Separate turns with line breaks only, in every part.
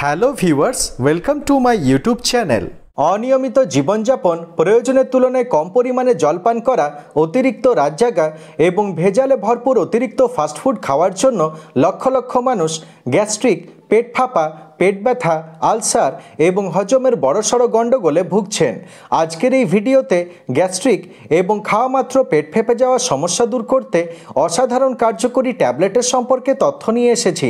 hello viewers welcome to my YouTube channel অনিয়মিত জীবনযাপন প্রয়োজনের তুলনায় কম পরিমাণে জলপান করা অতিরিক্ত জাগা এবং ভেজালে ভরপুর অতিরিক্ত ফাস্টফুড খাওয়ার জন্য লক্ষ লক্ষ মানুষ গ্যাস্ট্রিক পেট ফাঁপা পেট ব্যথা আলসার এবং হজমের বড় সড়ো গণ্ডগোলে ভুগছেন আজকের এই ভিডিওতে গ্যাস্ট্রিক এবং খাওয়া মাত্র পেট ফেঁপে যাওয়া সমস্যা দূর করতে অসাধারণ কার্যকরী ট্যাবলেটের সম্পর্কে তথ্য নিয়ে এসেছি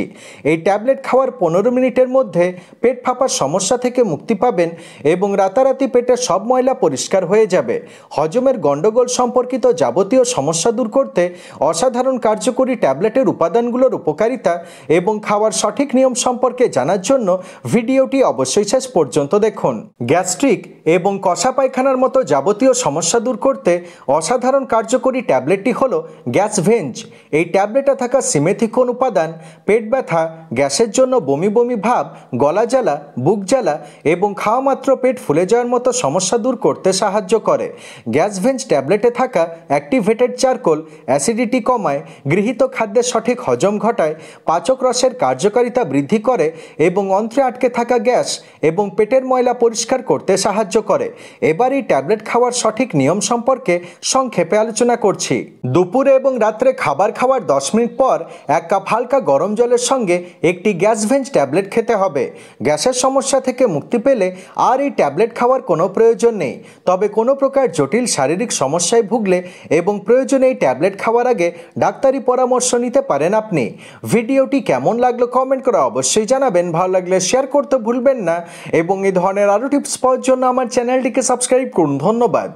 এই ট্যাবলেট খাওয়ার পনেরো মিনিটের মধ্যে পেট ফাঁপার সমস্যা থেকে মুক্তি পাবেন এবং রাতারাতি পেটের সব ময়লা পরিষ্কার হয়ে যাবে হজমের গণ্ডগোল সম্পর্কিত যাবতীয় সমস্যা দূর করতে অসাধারণ কার্যকরী ট্যাবলেটের উপাদানগুলোর উপকারিতা এবং খাওয়ার সঠিক নিয়ম সম্পর্কে জানার জন্য ভিডিওটি অবশ্যই শেষ পর্যন্ত দেখুন গ্যাস্ট্রিক এবং কষা পায়খানার মতো যাবতীয় সমস্যা দূর করতে অসাধারণ কার্যকরী ট্যাবলেটটি হল গ্যাস ভেঞ্জ এই ট্যাবলেটে থাকা সিমেথিকোন উপাদান পেট ব্যথা গ্যাসের জন্য বমি বমি ভাব গলা জ্বালা বুক জ্বালা এবং খাওয়া মাত্র পেট ফুলে যাওয়ার মতো সমস্যা দূর করতে সাহায্য করে গ্যাস ভেঞ্জ ট্যাবলেটে থাকা অ্যাক্টিভেটেড চারকোল অ্যাসিডিটি কমায় গৃহীত খাদ্যের সঠিক হজম ঘটায় পাচক রসের কার্যকারিতা বৃদ্ধি বৃদ্ধি করে এবং অন্ত্রে আটকে থাকা গ্যাস এবং পেটের ময়লা পরিষ্কার করতে সাহায্য করে এবার এই ট্যাবলেট খাওয়ার সঠিক নিয়ম সম্পর্কে সংক্ষেপে আলোচনা করছি দুপুরে এবং রাত্রে খাবার খাওয়ার দশ মিনিট পর এক কাপ হালকা গরম জলের সঙ্গে একটি গ্যাস ভেঞ্জ ট্যাবলেট খেতে হবে গ্যাসের সমস্যা থেকে মুক্তি পেলে আর এই ট্যাবলেট খাওয়ার কোনো প্রয়োজন নেই তবে কোনো প্রকার জটিল শারীরিক সমস্যায় ভুগলে এবং প্রয়োজনে এই ট্যাবলেট খাওয়ার আগে ডাক্তারি পরামর্শ নিতে পারেন আপনি ভিডিওটি কেমন লাগলো কমেন্ট করা অবশ্যই অবশ্যই জানাবেন ভালো লাগলে শেয়ার করতে ভুলবেন না এবং এই ধরনের আরও টিপস পাওয়ার জন্য আমার চ্যানেলটিকে সাবস্ক্রাইব করুন ধন্যবাদ